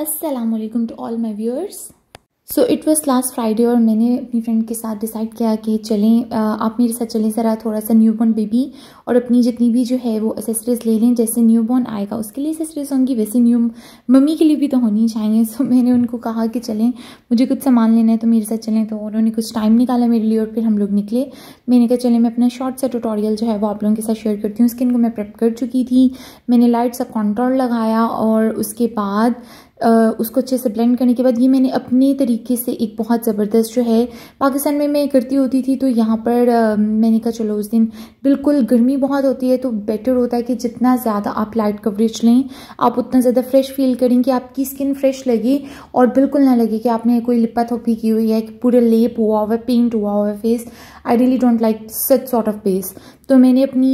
Aslam to all my viewers so it was last Friday और मैंने अपनी फ्रेंड के साथ डिसाइड किया कि चलें आप मेरे साथ चलें ज़रा थोड़ा सा न्यू बॉर्न बेबी और अपनी जितनी भी जो है वो एसेसरीज़ ले लें जैसे न्यू बॉर्न आएगा उसके लिए एसेसरीज़ होंगी वैसे न्यू मम्मी के लिए भी तो होनी चाहिए सो मैंने उनको कहा कि चलें मुझे कुछ सामान लेना है तो मेरे साथ चलें तो उन्होंने कुछ टाइम निकाला मेरे लिए और फिर हम लोग निकले मैंने कहा चलें मैं अपना शॉर्ट सा टूटोरियल जो है वो आप लोगों के साथ शेयर करती हूँ स्किन को मैं प्रेप कर चुकी थी मैंने लाइट सा कॉन्ट्रोल लगाया और उसके बाद उसको अच्छे से ब्लेंड करने के बाद ये मैंने अपने तरीके से एक बहुत ज़बरदस्त जो है पाकिस्तान में मैं करती होती थी तो यहाँ पर मैंने कहा चलो उस दिन बिल्कुल गर्मी बहुत होती है तो बेटर होता है कि जितना ज़्यादा आप लाइट कवरेज लें आप उतना ज़्यादा फ्रेश फील करें कि आपकी स्किन फ्रेश लगे और बिल्कुल ना लगे कि आपने कोई लिपा थोपी की हुई है कि पूरा लेप हुआ हुआ है पेंट हुआ हुआ है face I really don't like such sort of face तो मैंने अपनी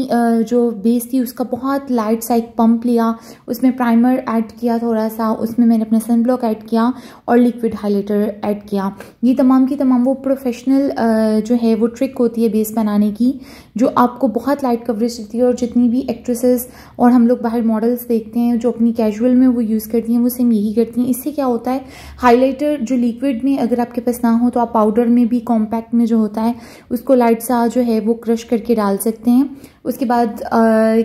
जो बेस थी उसका बहुत लाइट सा एक पम्प लिया उसमें प्राइमर ऐड किया थोड़ा सा उसमें मैंने अपना सन ब्लॉक ऐड किया और लिक्विड हाईलाइटर ऐड किया ये तमाम की तमाम वो प्रोफेशनल जो है वो ट्रिक होती है बेस बनाने की जो आपको बहुत लाइट कवरेज देती है और जितनी भी एक्ट्रेसेस और हम लोग बाहर मॉडल्स देखते हैं जो अपनी कैजुअल में वो यूज़ करती हैं वो सेम यही करती हैं इससे क्या होता है हाईलाइटर जो लिक्विड में अगर आपके पास ना हो तो आप पाउडर में भी कॉम्पैक्ट में जो होता है उसको लाइट सा जो है वो क्रश करके डाल सकते सकते हैं उसके बाद आ,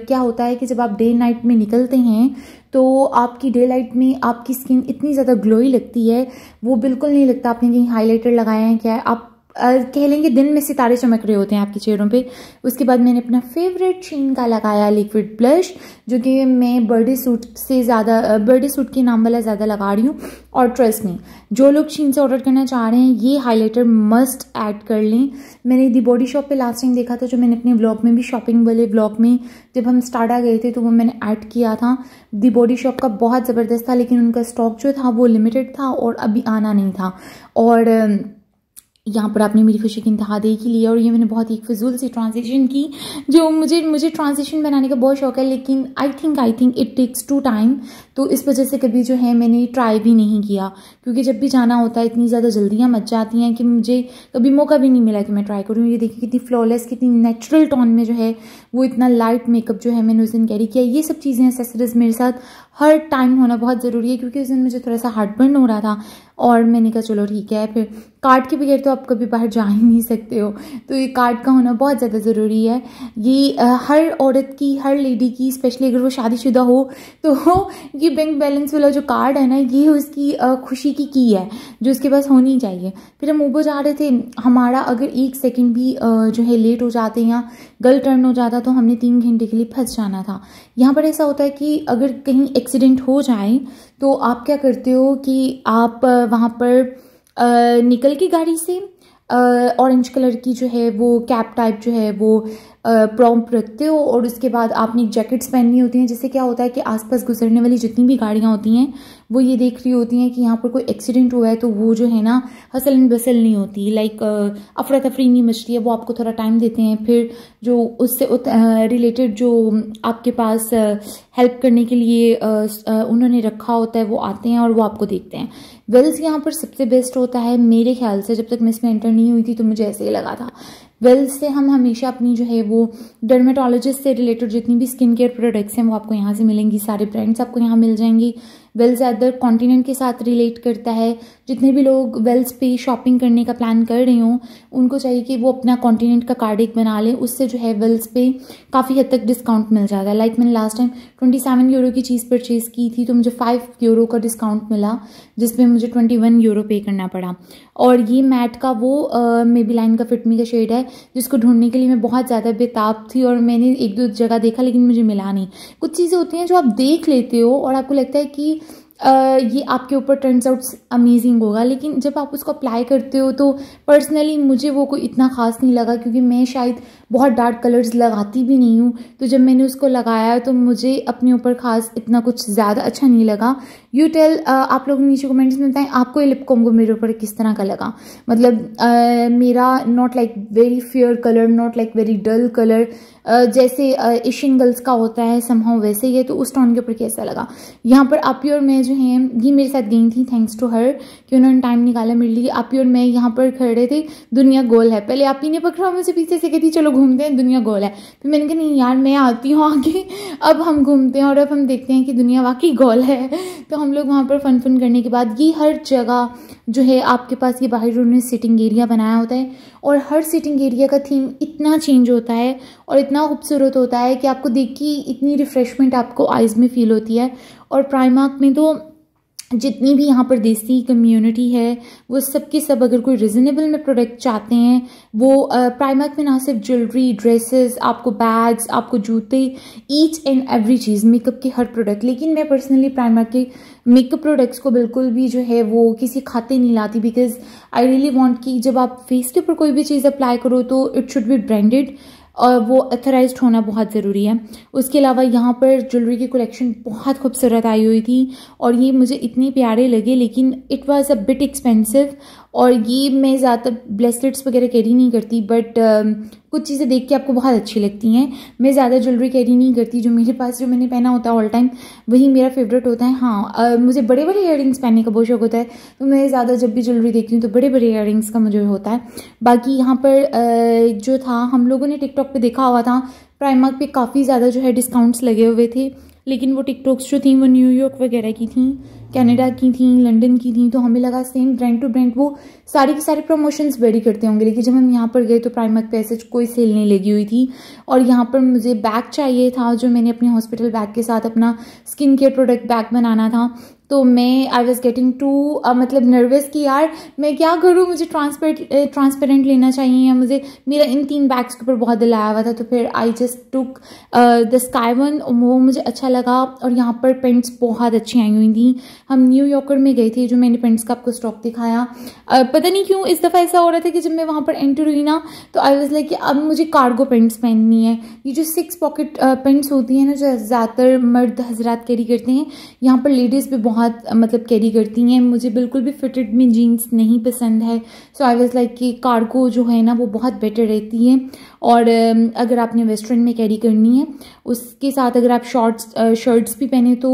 क्या होता है कि जब आप डे नाइट में निकलते हैं तो आपकी डे लाइट में आपकी स्किन इतनी ज़्यादा ग्लोई लगती है वो बिल्कुल नहीं लगता आपने कहीं हाईलाइटर लगाया है क्या है आप कह लेंगे दिन में सितारे चमक रहे होते हैं आपके चेहरों पे उसके बाद मैंने अपना फेवरेट शीन का लगाया लिक्विड ब्लश जो कि मैं बर्थडे सूट से ज़्यादा बर्थडे सूट के नाम वाला ज़्यादा लगा रही हूँ और ट्रस्ट में जो लोग शीन से ऑर्डर करना चाह रहे हैं ये हाईलाइटर मस्ट ऐड कर लें मैंने दी बॉडी शॉप पर लास्ट टाइम देखा था जो मैंने अपने ब्लॉग में भी शॉपिंग वाले ब्लॉग में जब हम आ गए थे तो वो मैंने ऐड किया था दी बॉडी शॉप का बहुत ज़बरदस्त था लेकिन उनका स्टॉक जो था वो लिमिटेड था और अभी आना नहीं था और यहाँ पर आपने मेरी खुशी की इंतहा दे की लिया और ये मैंने बहुत ही फजूल सी ट्रांजेक्शन की जो मुझे मुझे ट्रांजेक्शन बनाने का बहुत शौक है लेकिन I think I think it takes to time तो इस वजह से कभी जो है मैंने ट्राई भी नहीं किया क्योंकि जब भी जाना होता है इतनी ज़्यादा जल्दियाँ मच जाती हैं कि मुझे कभी मौका भी नहीं मिला कि मैं ट्राई करूँ ये देखिए कितनी फ्लॉलेस कितनी नेचुरल टोन में जो है वो इतना लाइट मेकअप जो है मैंने उस दिन कैरी किया ये सब चीज़ें एसेसरीज मेरे साथ हर टाइम होना बहुत ज़रूरी है क्योंकि उस दिन मुझे थोड़ा सा हार्ट बर्न हो रहा था और मैंने कहा चलो ठीक है फिर कार्ड के बगैर तो आप कभी बाहर जा ही नहीं सकते हो तो ये कार्ड का होना बहुत ज़्यादा ज़रूरी है ये हर औरत की हर लेडी की स्पेशली अगर वो शादीशुदा हो तो ये बैंक बैलेंस वाला जो कार्ड है ना ये उसकी खुशी की की है जो उसके पास होनी चाहिए फिर हम ऊबर जा रहे थे हमारा अगर एक सेकेंड भी जो है लेट हो जाते हैं गलत टर्न हो जाता तो हमने तीन घंटे के लिए फंस जाना था यहाँ पर ऐसा होता है कि अगर कहीं एक्सीडेंट हो जाए तो आप क्या करते हो कि आप वहाँ पर निकल के गाड़ी से ऑरेंज कलर की जो है वो कैप टाइप जो है वो प्रॉम रखते हो और उसके बाद आपने जैकेट्स पहननी होती हैं जिससे क्या होता है कि आसपास गुजरने वाली जितनी भी गाड़ियाँ होती हैं वो ये देख रही होती हैं कि यहाँ पर कोई एक्सीडेंट हुआ है तो वो जो है ना हसल बसल नहीं होती लाइक अफरा तफरी नहीं मचती है वो आपको थोड़ा टाइम देते हैं फिर जो उससे रिलेटेड जो आपके पास हेल्प करने के लिए उन्होंने रखा होता है वो आते हैं और वो आपको देखते हैं वेल्स यहाँ पर सबसे बेस्ट होता है मेरे ख्याल से जब तक मैं इसमें एंटर नहीं हुई थी तो मुझे ऐसे ही लगा था वेल्स से हम हमेशा अपनी जो है वो डर्मेटोलॉजिस्ट से रिलेटेड जितनी भी स्किन केयर प्रोडक्ट्स हैं वो आपको यहाँ से मिलेंगी सारे ब्रांड्स आपको यहाँ मिल जाएंगी वेल्स अदर कॉन्टिनेंट के साथ रिलेट करता है जितने भी लोग वेल्स पे शॉपिंग करने का प्लान कर रहे हों उनको चाहिए कि वो अपना कॉन्टिनेंट का कार्ड एक बना लें उससे जो है वेल्स पे काफ़ी हद तक डिस्काउंट मिल जाएगा लाइक मैंने last time twenty seven euro की चीज़ परचेज़ की थी तो मुझे फाइव यूरो का डिस्काउंट मिला जिसमें मुझे ट्वेंटी वन यूरो पे करना पड़ा और ये मैट का वो मे बी लाइन का फिटमी का शेड है जिसको ढूंढने के लिए मैं बहुत ज़्यादा बेताब थी और मैंने एक दो जगह देखा लेकिन मुझे मिला नहीं कुछ चीज़ें होती हैं जो आप देख लेते हो और आपको लगता है कि ये आपके ऊपर टर्न्स आउट अमेजिंग होगा लेकिन जब आप उसको अप्लाई करते हो तो पर्सनली मुझे वो कोई इतना ख़ास नहीं लगा क्योंकि मैं शायद बहुत डार्क कलर्स लगाती भी नहीं हूँ तो जब मैंने उसको लगाया तो मुझे अपने ऊपर ख़ास इतना कुछ ज़्यादा अच्छा नहीं लगा यू टेल आप लोग नीचे कमेंट्स में बताएं आपको ये लिपकॉम को मेरे ऊपर किस तरह का लगा मतलब uh, मेरा not like very fair colour not like very dull colour जैसे एशियन गर्ल्स का होता है समहाउ वैसे ही है तो उस टोन के ऊपर कैसा लगा यहाँ पर आप और मैं जो हैं ये मेरे साथ गई थी थैंक्स टू हर कि उन्होंने टाइम निकाला मेरे लिए आप और मैं यहाँ पर खड़े थे दुनिया गोल है पहले आप ही ने पकड़ा मुझे पीछे से कहती चलो घूमते हैं दुनिया गोल है फिर तो मैंने कहा नहीं यार मैं आती हूँ आगे अब हम घूमते हैं और अब हम देखते हैं कि दुनिया वाकई गोल है तो हम लोग वहाँ पर फन फन करने के बाद ये हर जगह जो है आपके पास ये बाहर उन्होंने सिटिंग एरिया बनाया होता है और हर सिटिंग एरिया का थीम इतना चेंज होता है और इतना खूबसूरत होता है कि आपको देख के इतनी रिफ़्रेशमेंट आपको आइज़ में फ़ील होती है और प्राइमार्क में तो जितनी भी यहाँ पर देसी कम्युनिटी है वो सब के सब अगर कोई रिजनेबल में प्रोडक्ट चाहते हैं वो प्राइमैक में ना सिर्फ ज्वेलरी ड्रेसेस आपको बैग्स आपको जूते ईच एंड एवरी चीज़ मेकअप के हर प्रोडक्ट लेकिन मैं पर्सनली प्राइमैक के मेकअप प्रोडक्ट्स को बिल्कुल भी जो है वो किसी खाते नहीं लाती बिकॉज आई रियली वॉन्ट कि जब आप फेस के ऊपर कोई भी चीज़ अप्लाई करो तो इट शुड बी ब्रांडेड और वो अथराइज होना बहुत ज़रूरी है उसके अलावा यहाँ पर ज्वेलरी की कलेक्शन बहुत खूबसूरत आई हुई थी और ये मुझे इतने प्यारे लगे लेकिन it was a bit expensive और ये मैं ज़्यादातर ब्लेसलेट्स वगैरह कैरी नहीं करती बट um, कुछ चीज़ें देख के आपको बहुत अच्छी लगती हैं मैं ज़्यादा ज्वेलरी कैरी नहीं करती जो मेरे पास जो मैंने पहना होता है ऑल टाइम वही मेरा फेवरेट होता है हाँ आ, मुझे बड़े बड़े इयर पहनने का बहुत शौक होता है तो मैं ज़्यादा जब भी ज्वेलरी देखती हूँ तो बड़े बड़े इयर का मुझे होता है बाकी यहाँ पर आ, जो था हम लोगों ने टिकटॉक पर देखा हुआ था प्राइमार्क पर काफ़ी ज़्यादा जो है डिस्काउंट्स लगे हुए थे लेकिन वो टिकटॉक्स जो थी वो न्यूयॉर्क वगैरह की थी कनाडा हम्म। की थी लंदन की थी तो हमें लगा सेम ब्रांड टू ब्रांड वो सारे के सारे प्रमोशंस वेरी करते होंगे लेकिन जब हम यहाँ पर गए तो प्राइमक पे ऐसे कोई सेल नहीं लगी हुई थी और यहाँ पर मुझे बैग चाहिए था जो मैंने अपने हॉस्पिटल बैग के साथ अपना स्किन केयर प्रोडक्ट बैग बनाना था तो मैं आई वॉज गेटिंग टू मतलब नर्वस कि यार मैं क्या करूँ मुझे ट्रांसपेरेंट ट्रांसपेरेंट लेना चाहिए या मुझे मेरा इन तीन बैग्स के ऊपर बहुत दिलाया हुआ था तो फिर I just took the sky one वो मुझे अच्छा लगा और यहाँ पर पेंट्स बहुत अच्छी आई हुई थी हम न्यू यॉर्कर में गए थे जो मैंने पेंट्स का आपको स्टॉक दिखाया uh, पता नहीं क्यों इस दफ़ा ऐसा हो रहा था कि जब मैं वहाँ पर एंटर हुई ना तो आई वॉज लाइक कि अब मुझे कार्गो पेंट्स पहननी है ये जो सिक्स पॉकेट पेंट्स होती हैं ना जो ज़्यादातर मर्द हजरात कैरी करते हैं यहाँ पर लेडीज़ भी बहुत बहुत मतलब कैरी करती हैं मुझे बिल्कुल भी फिटेड में जीन्स नहीं पसंद है सो आई वॉज़ लाइक कि कार्गो जो है ना वो बहुत बेटर रहती है और अगर आपने वेस्टर्न में कैरी करनी है उसके साथ अगर आप शॉर्ट्स शर्ट्स भी पहने तो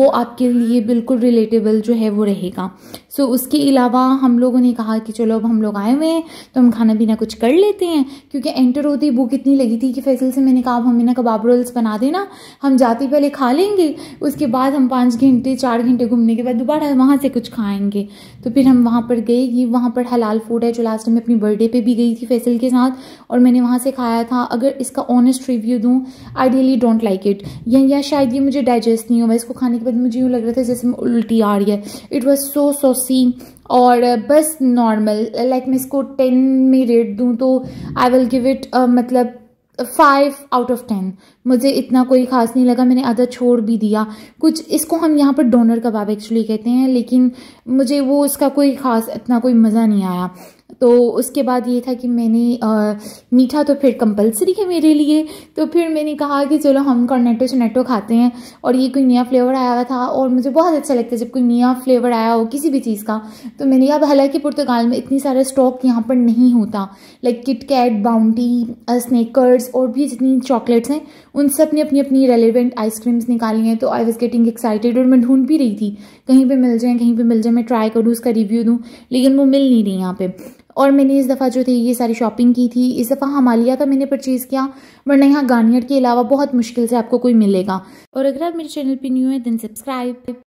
वो आपके लिए बिल्कुल रिलेटेबल जो है वो रहेगा सो उसके अलावा हम लोगों ने कहा कि चलो अब हम लोग आए हुए हैं तो हम खाना पीना कुछ कर लेते हैं क्योंकि एंटर होते ही भूख इतनी लगी थी कि फैसल से मैंने कहा अब हमें ना कबाब रोल्स बना देना हम जाते पहले खा लेंगे उसके बाद हम पाँच घंटे चार घंटे घूमने के बाद दोबारा वहाँ से कुछ खाएँगे तो फिर हम वहाँ पर गए कि वहाँ पर हलाल फूड है जो लास्ट टाइम अपनी बर्थडे पर भी गई थी फैसल के साथ और मैंने वहाँ से खाया था अगर इसका ऑनेस्ट रिव्यू दूँ I really don't like it या या शायद ये मुझे डाइजेस्ट नहीं हुआ इसको खाने के बाद मुझे यूँ लग रहा था जैसे उल्टी आ रही है इट वॉज सो सो सी और uh, बस नॉर्मल लाइक uh, मैं इसको टेन में रेट दूँ तो आई विल गिव इट मतलब फाइव आउट ऑफ टेन मुझे इतना कोई ख़ास नहीं लगा मैंने आधा छोड़ भी दिया कुछ इसको हम यहाँ पर डोनर कबाब एक्चुअली कहते हैं लेकिन मुझे वो इसका कोई ख़ास इतना कोई मज़ा नहीं आया तो उसके बाद ये था कि मैंने आ, मीठा तो फिर कंपलसरी है मेरे लिए तो फिर मैंने कहा कि चलो हम कॉर्नेटो शनेटो खाते हैं और ये कोई नया फ्लेवर आया हुआ था और मुझे बहुत अच्छा लगता है जब कोई नया फ्लेवर आया हो किसी भी चीज़ का तो मैंने अब हालांकि पुर्तगाल में इतनी सारा स्टॉक यहाँ पर नहीं होता like KitKat Bounty Snickers और भी जितनी चॉकलेट्स हैं उन सब ने अपनी अपनी रेलिवेंट आइसक्रीम्स निकाली हैं तो आई वॉज गेटिंग एक्साइटेड और मैं ढूंढ भी रही थी कहीं पर मिल जाए कहीं पर मिल जाए मैं ट्राई करूँ उसका रिव्यू दूँ लेकिन वो मिल नहीं रही यहाँ पर और मैंने इस दफ़ा जो थी ये सारी शॉपिंग की थी इस दफ़ा हमालिया का मैंने परचेज़ किया वरना यहाँ गार्नियर के अलावा बहुत मुश्किल से आपको कोई मिलेगा और अगर आप मेरे चैनल पर न्यू है देन सब्सक्राइब